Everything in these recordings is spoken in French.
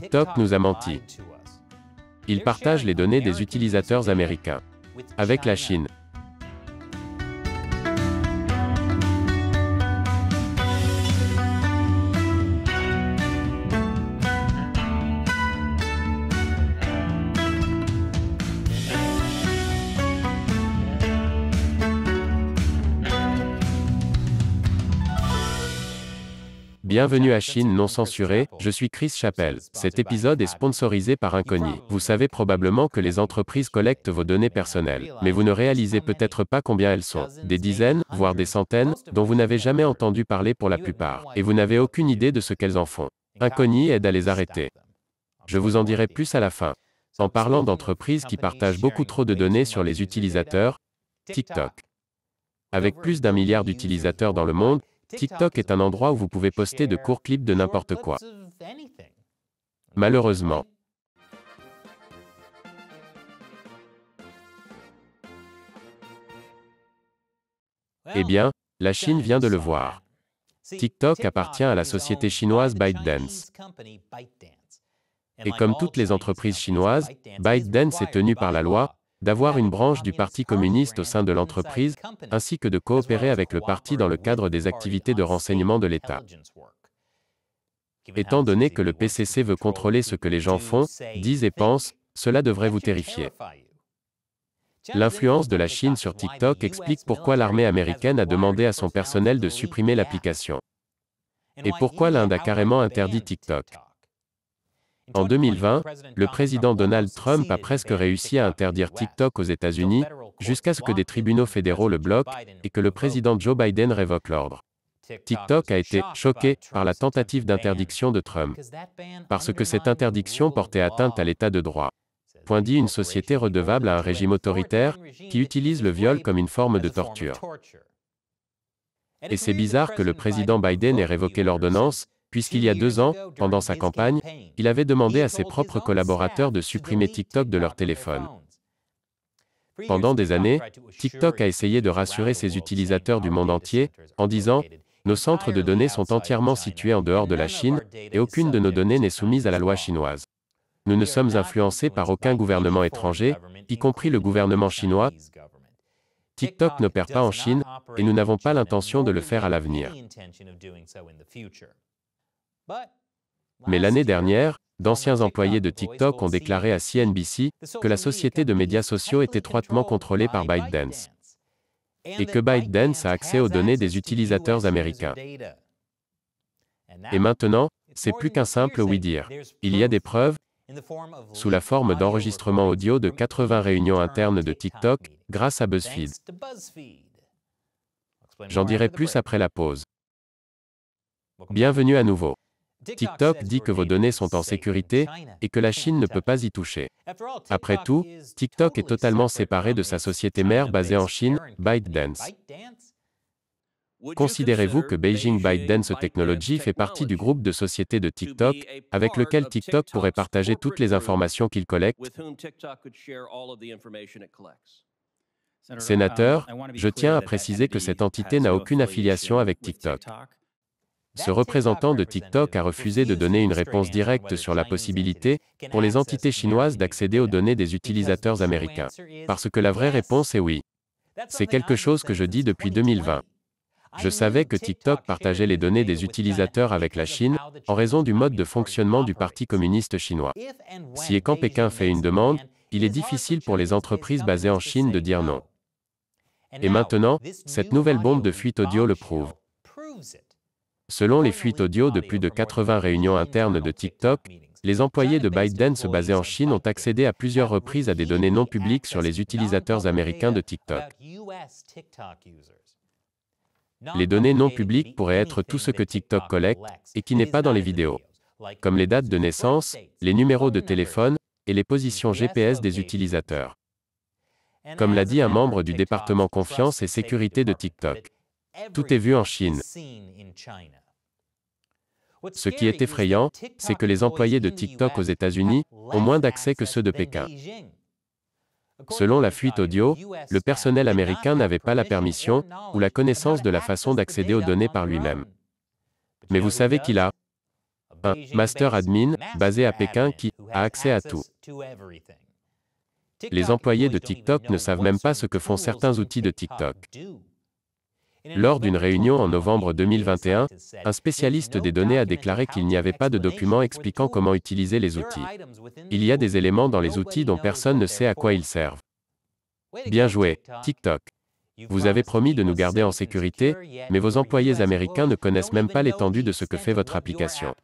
TikTok nous a menti. Il partage les données des utilisateurs américains avec la Chine. Bienvenue à Chine non censurée, je suis Chris Chappelle. Cet épisode est sponsorisé par Incogni. Vous savez probablement que les entreprises collectent vos données personnelles, mais vous ne réalisez peut-être pas combien elles sont. Des dizaines, voire des centaines, dont vous n'avez jamais entendu parler pour la plupart, et vous n'avez aucune idée de ce qu'elles en font. Incogni aide à les arrêter. Je vous en dirai plus à la fin. En parlant d'entreprises qui partagent beaucoup trop de données sur les utilisateurs, TikTok. Avec plus d'un milliard d'utilisateurs dans le monde, TikTok est un endroit où vous pouvez poster de courts clips de n'importe quoi. Malheureusement. Eh bien, la Chine vient de le voir. TikTok appartient à la société chinoise ByteDance. Et comme toutes les entreprises chinoises, ByteDance est tenue par la loi, d'avoir une branche du Parti communiste au sein de l'entreprise, ainsi que de coopérer avec le parti dans le cadre des activités de renseignement de l'État. Étant donné que le PCC veut contrôler ce que les gens font, disent et pensent, cela devrait vous terrifier. L'influence de la Chine sur TikTok explique pourquoi l'armée américaine a demandé à son personnel de supprimer l'application. Et pourquoi l'Inde a carrément interdit TikTok. En 2020, le président Donald Trump a presque réussi à interdire TikTok aux États-Unis, jusqu'à ce que des tribunaux fédéraux le bloquent et que le président Joe Biden révoque l'ordre. TikTok a été choqué par la tentative d'interdiction de Trump, parce que cette interdiction portait atteinte à l'état de droit. Point dit une société redevable à un régime autoritaire qui utilise le viol comme une forme de torture. Et c'est bizarre que le président Biden ait révoqué l'ordonnance, puisqu'il y a deux ans, pendant sa campagne, il avait demandé à ses propres collaborateurs de supprimer TikTok de leur téléphone. Pendant des années, TikTok a essayé de rassurer ses utilisateurs du monde entier en disant ⁇ Nos centres de données sont entièrement situés en dehors de la Chine, et aucune de nos données n'est soumise à la loi chinoise. Nous ne sommes influencés par aucun gouvernement étranger, y compris le gouvernement chinois. TikTok n'opère pas en Chine, et nous n'avons pas l'intention de le faire à l'avenir. ⁇ mais l'année dernière, d'anciens employés de TikTok ont déclaré à CNBC que la société de médias sociaux est étroitement contrôlée par ByteDance et que ByteDance a accès aux données des utilisateurs américains. Et maintenant, c'est plus qu'un simple oui dire. Il y a des preuves, sous la forme d'enregistrements audio de 80 réunions internes de TikTok, grâce à BuzzFeed. J'en dirai plus après la pause. Bienvenue à nouveau. TikTok dit que vos données sont en sécurité et que la Chine ne peut pas y toucher. Après tout, TikTok est totalement séparé de sa société mère basée en Chine, ByteDance. Considérez-vous que Beijing ByteDance Technology fait partie du groupe de sociétés de TikTok, avec lequel TikTok pourrait partager toutes les informations qu'il collecte Sénateur, uh, je tiens à préciser que cette entité n'a aucune affiliation avec TikTok. Ce représentant de TikTok a refusé de donner une réponse directe sur la possibilité, pour les entités chinoises d'accéder aux données des utilisateurs américains. Parce que la vraie réponse est oui. C'est quelque chose que je dis depuis 2020. Je savais que TikTok partageait les données des utilisateurs avec la Chine, en raison du mode de fonctionnement du Parti communiste chinois. Si et quand Pékin fait une demande, il est difficile pour les entreprises basées en Chine de dire non. Et maintenant, cette nouvelle bombe de fuite audio le prouve. Selon les fuites audio de plus de 80 réunions internes de TikTok, les employés de ByteDance basés en Chine ont accédé à plusieurs reprises à des données non publiques sur les utilisateurs américains de TikTok. Les données non publiques pourraient être tout ce que TikTok collecte et qui n'est pas dans les vidéos, comme les dates de naissance, les numéros de téléphone et les positions GPS des utilisateurs. Comme l'a dit un membre du département confiance et sécurité de TikTok, tout est vu en Chine. Ce qui est effrayant, c'est que les employés de TikTok aux États-Unis ont moins d'accès que ceux de Pékin. Selon la fuite audio, le personnel américain n'avait pas la permission ou la connaissance de la façon d'accéder aux données par lui-même. Mais vous savez qu'il a un master admin basé à Pékin qui a accès à tout. Les employés de TikTok ne savent même pas ce que font certains outils de TikTok. Lors d'une réunion en novembre 2021, un spécialiste des données a déclaré qu'il n'y avait pas de document expliquant comment utiliser les outils. Il y a des éléments dans les outils dont personne ne sait à quoi ils servent. Bien joué, TikTok. Vous avez promis de nous garder en sécurité, mais vos employés américains ne connaissent même pas l'étendue de ce que fait votre application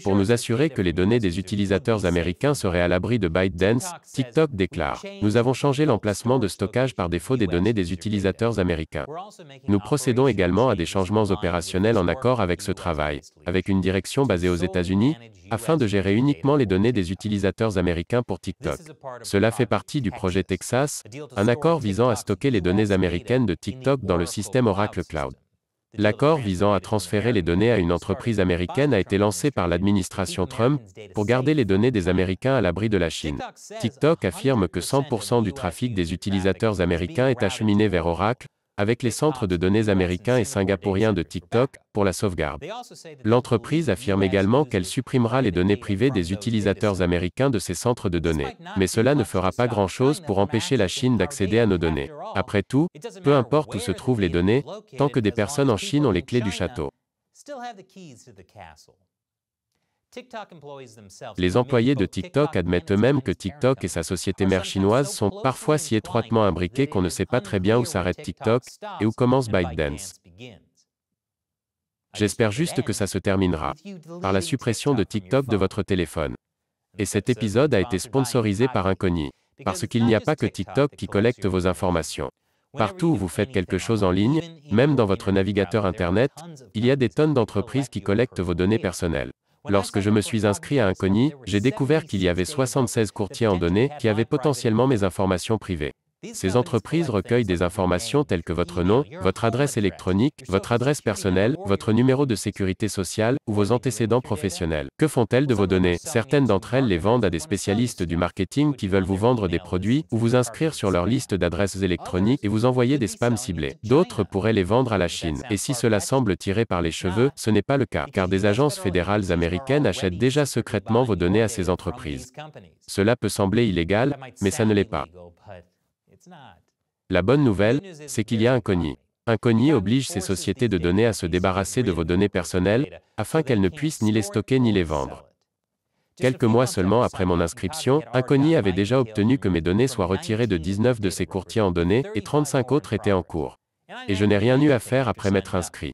pour nous assurer que les données des utilisateurs américains seraient à l'abri de ByteDance, TikTok déclare. Nous avons changé l'emplacement de stockage par défaut des données des utilisateurs américains. Nous procédons également à des changements opérationnels en accord avec ce travail, avec une direction basée aux États-Unis, afin de gérer uniquement les données des utilisateurs américains pour TikTok. Cela fait partie du projet Texas, un accord visant à stocker les données américaines de TikTok dans le système Oracle Cloud. L'accord visant à transférer les données à une entreprise américaine a été lancé par l'administration Trump pour garder les données des Américains à l'abri de la Chine. TikTok affirme que 100% du trafic des utilisateurs américains est acheminé vers Oracle, avec les centres de données américains et singapouriens de TikTok, pour la sauvegarde. L'entreprise affirme également qu'elle supprimera les données privées des utilisateurs américains de ces centres de données. Mais cela ne fera pas grand-chose pour empêcher la Chine d'accéder à nos données. Après tout, peu importe où se trouvent les données, tant que des personnes en Chine ont les clés du château. Les employés de TikTok admettent eux-mêmes que TikTok et sa société mère chinoise sont parfois si étroitement imbriqués qu'on ne sait pas très bien où s'arrête TikTok et où commence ByteDance. J'espère juste que ça se terminera par la suppression de TikTok de votre téléphone. Et cet épisode a été sponsorisé par Inconni, parce qu'il n'y a pas que TikTok qui collecte vos informations. Partout où vous faites quelque chose en ligne, même dans votre navigateur Internet, il y a des tonnes d'entreprises qui collectent vos données personnelles. Lorsque je me suis inscrit à Inconi, j'ai découvert qu'il y avait 76 euh, courtiers en données qui avaient potentiellement mes informations privées. Ces entreprises recueillent des informations telles que votre nom, votre adresse électronique, votre adresse personnelle, votre numéro de sécurité sociale ou vos antécédents professionnels. Que font-elles de vos données Certaines d'entre elles les vendent à des spécialistes du marketing qui veulent vous vendre des produits ou vous inscrire sur leur liste d'adresses électroniques et vous envoyer des spams ciblés. D'autres pourraient les vendre à la Chine. Et si cela semble tiré par les cheveux, ce n'est pas le cas, car des agences fédérales américaines achètent déjà secrètement vos données à ces entreprises. Cela peut sembler illégal, mais ça ne l'est pas. La bonne nouvelle, c'est qu'il y a un cogni. Un cogni oblige ces sociétés de données à se débarrasser de vos données personnelles, afin qu'elles ne puissent ni les stocker ni les vendre. Quelques mois seulement après mon inscription, Inconi avait déjà obtenu que mes données soient retirées de 19 de ses courtiers en données, et 35 autres étaient en cours. Et je n'ai rien eu à faire après m'être inscrit.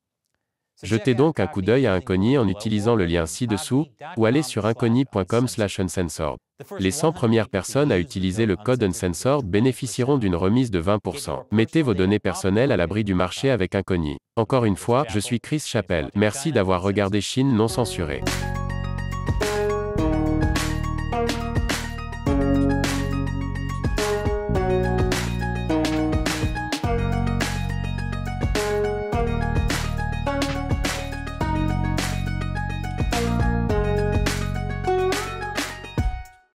Jetez donc un coup d'œil à Incogni en utilisant le lien ci-dessous ou allez sur inconi.com/uncensored. Les 100 premières personnes à utiliser le code Uncensored bénéficieront d'une remise de 20%. Mettez vos données personnelles à l'abri du marché avec Inconi. Encore une fois, je suis Chris Chappelle. Merci d'avoir regardé Chine non censurée.